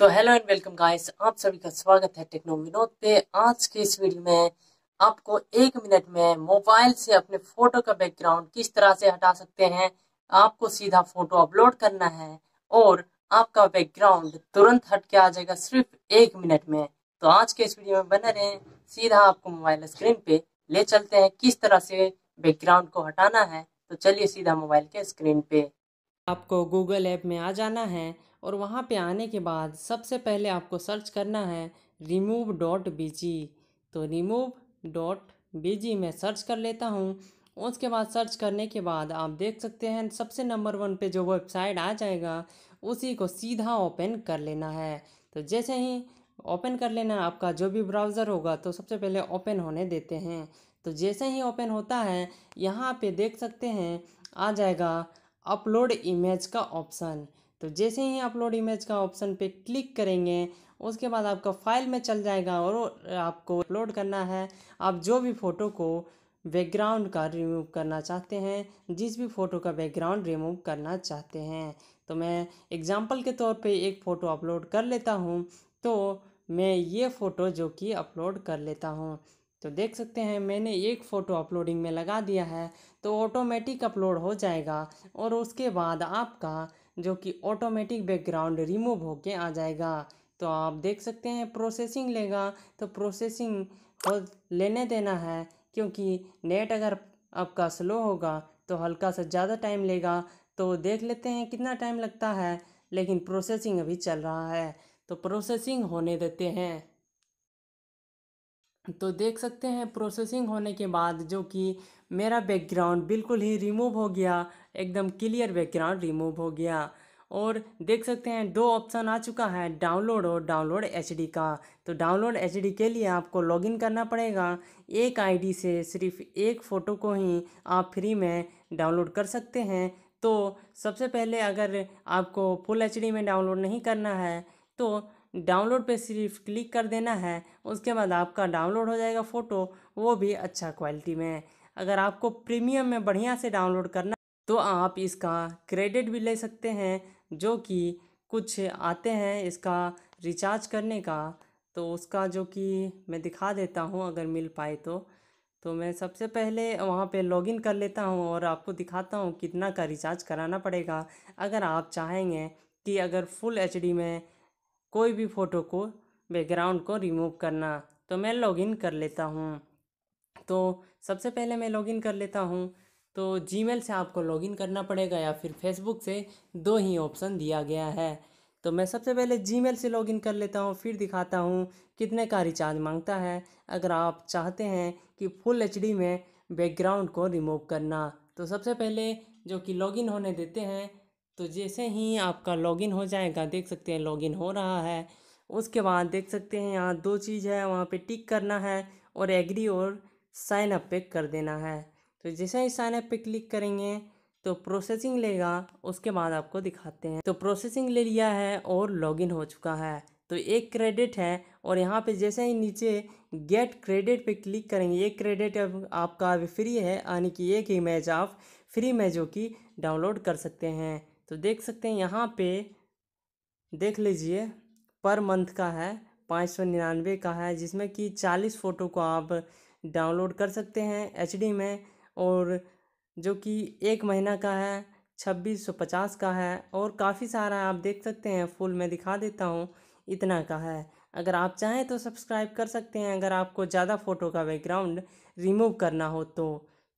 तो hello and welcome guys आप सभी का स्वागत है टेक्नो विनोद पे आज के इस वीडियो में आपको एक मिनट में मोबाइल से अपने फोटो का बैकग्राउंड किस तरह से हटा सकते हैं आपको सीधा फोटो अपलोड करना है और आपका बैकग्राउंड तुरंत हट के आ जाएगा सिर्फ एक मिनट में तो आज के इस वीडियो में बने रहे सीधा आपको मोबाइल स्क्रीन पे ले चलते हैं किस तरह से बैकग्राउंड को हटाना है तो चलिए सीधा मोबाइल के स्क्रीन पे आपको गूगल ऐप में आ जाना है और वहाँ पे आने के बाद सबसे पहले आपको सर्च करना है रिमूव डॉट बी तो रिमूव डॉट बीजी मैं सर्च कर लेता हूँ उसके बाद सर्च करने के बाद आप देख सकते हैं सबसे नंबर वन पे जो वेबसाइट आ जाएगा उसी को सीधा ओपन कर लेना है तो जैसे ही ओपन कर लेना आपका जो भी ब्राउज़र होगा तो सबसे पहले ओपन होने देते हैं तो जैसे ही ओपन होता है यहाँ पे देख सकते हैं आ जाएगा अपलोड इमेज का ऑप्शन तो जैसे ही अपलोड इमेज का ऑप्शन पे क्लिक करेंगे उसके बाद आपका फाइल में चल जाएगा और आपको अपलोड करना है आप जो भी फ़ोटो को बैकग्राउंड का रिमूव करना चाहते हैं जिस भी फ़ोटो का बैकग्राउंड रिमूव करना चाहते हैं तो मैं एग्ज़ाम्पल के तौर पे एक फ़ोटो अपलोड कर लेता हूँ तो मैं ये फ़ोटो जो कि अपलोड कर लेता हूँ तो देख सकते हैं मैंने एक फ़ोटो अपलोडिंग में लगा दिया है तो ऑटोमेटिक अपलोड हो जाएगा और उसके बाद आपका जो कि ऑटोमेटिक बैकग्राउंड रिमूव होके आ जाएगा तो आप देख सकते हैं प्रोसेसिंग लेगा तो प्रोसेसिंग को लेने देना है क्योंकि नेट अगर आपका स्लो होगा तो हल्का सा ज़्यादा टाइम लेगा तो देख लेते हैं कितना टाइम लगता है लेकिन प्रोसेसिंग अभी चल रहा है तो प्रोसेसिंग होने देते हैं तो देख सकते हैं प्रोसेसिंग होने के बाद जो कि मेरा बैकग्राउंड बिल्कुल ही रिमूव हो गया एकदम क्लियर बैकग्राउंड रिमूव हो गया और देख सकते हैं दो ऑप्शन आ चुका है डाउनलोड और डाउनलोड एचडी का तो डाउनलोड एचडी के लिए आपको लॉगिन करना पड़ेगा एक आईडी से सिर्फ एक फ़ोटो को ही आप फ्री में डाउनलोड कर सकते हैं तो सबसे पहले अगर आपको फुल एचडी में डाउनलोड नहीं करना है तो डाउनलोड पे सिर्फ क्लिक कर देना है उसके बाद आपका डाउनलोड हो जाएगा फ़ोटो वो भी अच्छा क्वालिटी में अगर आपको प्रीमियम में बढ़िया से डाउनलोड करना तो आप इसका क्रेडिट भी ले सकते हैं जो कि कुछ आते हैं इसका रिचार्ज करने का तो उसका जो कि मैं दिखा देता हूँ अगर मिल पाए तो तो मैं सबसे पहले वहाँ पे लॉगिन कर लेता हूँ और आपको दिखाता हूँ कितना का रिचार्ज कराना पड़ेगा अगर आप चाहेंगे कि अगर फुल एच में कोई भी फ़ोटो को बैकग्राउंड को रिमूव करना तो मैं लॉगिन कर लेता हूँ तो सबसे पहले मैं लॉगिन कर लेता हूँ तो जीमेल से आपको लॉगिन करना पड़ेगा या फिर फेसबुक से दो ही ऑप्शन दिया गया है तो मैं सबसे पहले जीमेल से लॉगिन कर लेता हूँ फिर दिखाता हूँ कितने का रिचार्ज मांगता है अगर आप चाहते हैं कि फुल एच में बैकग्राउंड को रिमूव करना तो सबसे पहले जो कि लॉगिन होने देते हैं तो जैसे ही आपका लॉगिन हो जाएगा देख सकते हैं लॉगिन हो रहा है उसके बाद देख सकते हैं यहाँ दो चीज़ है वहाँ पे टिक करना है और एग्री और साइन अप पे कर देना है तो जैसे ही साइन अप पे क्लिक करेंगे तो प्रोसेसिंग लेगा उसके बाद आपको दिखाते हैं तो प्रोसेसिंग ले लिया है और लॉगिन हो चुका है तो एक क्रेडिट है और यहाँ पे जैसे ही नीचे गेट क्रेडिट पे क्लिक करेंगे एक क्रेडिट अब आपका अभी फ्री है यानी कि एक ही आप फ्री जो की डाउनलोड कर सकते हैं तो देख सकते हैं यहाँ पे देख लीजिए पर मंथ का है पाँच सौ निन्यानवे का है जिसमें कि चालीस फ़ोटो को आप डाउनलोड कर सकते हैं एच में और जो कि एक महीना का है छब्बीस सौ पचास का है और काफ़ी सारा आप देख सकते हैं फुल मैं दिखा देता हूँ इतना का है अगर आप चाहें तो सब्सक्राइब कर सकते हैं अगर आपको ज़्यादा फ़ोटो का बैकग्राउंड रिमूव करना हो तो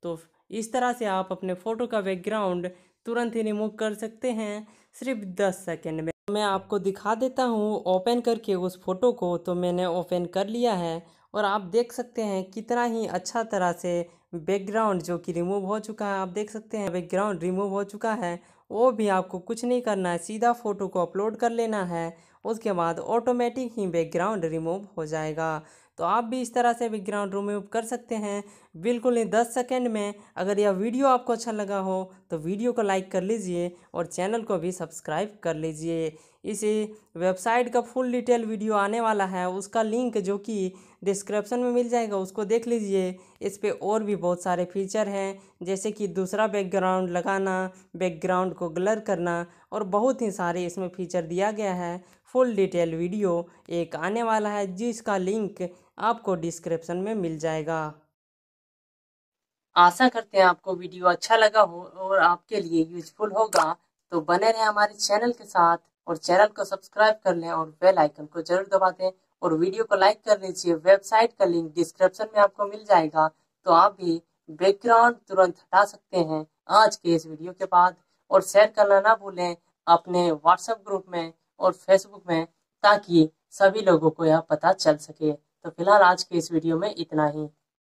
तो इस तरह से आप अपने फ़ोटो का बैकग्राउंड तुरंत ही रिमूव कर सकते हैं सिर्फ दस सेकेंड में तो मैं आपको दिखा देता हूँ ओपन करके उस फ़ोटो को तो मैंने ओपन कर लिया है और आप देख सकते हैं कितना ही अच्छा तरह से बैकग्राउंड जो कि रिमूव हो चुका है आप देख सकते हैं बैकग्राउंड रिमूव हो चुका है वो भी आपको कुछ नहीं करना है सीधा फ़ोटो को अपलोड कर लेना है उसके बाद ऑटोमेटिक ही बैकग्राउंड रिमूव हो जाएगा तो आप भी इस तरह से बैकग्राउंड रिमूव कर सकते हैं बिल्कुल ही दस सेकेंड में अगर यह वीडियो आपको अच्छा लगा हो तो वीडियो को लाइक कर लीजिए और चैनल को भी सब्सक्राइब कर लीजिए इसी वेबसाइट का फुल डिटेल वीडियो आने वाला है उसका लिंक जो कि डिस्क्रिप्शन में मिल जाएगा उसको देख लीजिए इस पर और भी बहुत सारे फीचर हैं जैसे कि दूसरा बैकग्राउंड लगाना बैकग्राउंड को ग्लर करना और बहुत ही सारे इसमें फीचर दिया गया है फुल डिटेल वीडियो एक आने वाला है जिसका लिंक आपको डिस्क्रिप्शन में मिल जाएगा आशा करते हैं आपको वीडियो अच्छा लगा हो और आपके लिए यूजफुल होगा तो बने रहें हमारे चैनल के साथ और चैनल को सब्सक्राइब कर लें और बेल आइकन को जरूर दबा दें और वीडियो को लाइक कर लीजिए वेबसाइट का लिंक डिस्क्रिप्शन में आपको मिल जाएगा तो आप भी बैकग्राउंड तुरंत हटा सकते हैं आज के इस वीडियो के बाद और शेयर करना ना भूलें अपने व्हाट्सएप ग्रुप में और फेसबुक में ताकि सभी लोगों को यह पता चल सके तो फिलहाल आज के इस वीडियो में इतना ही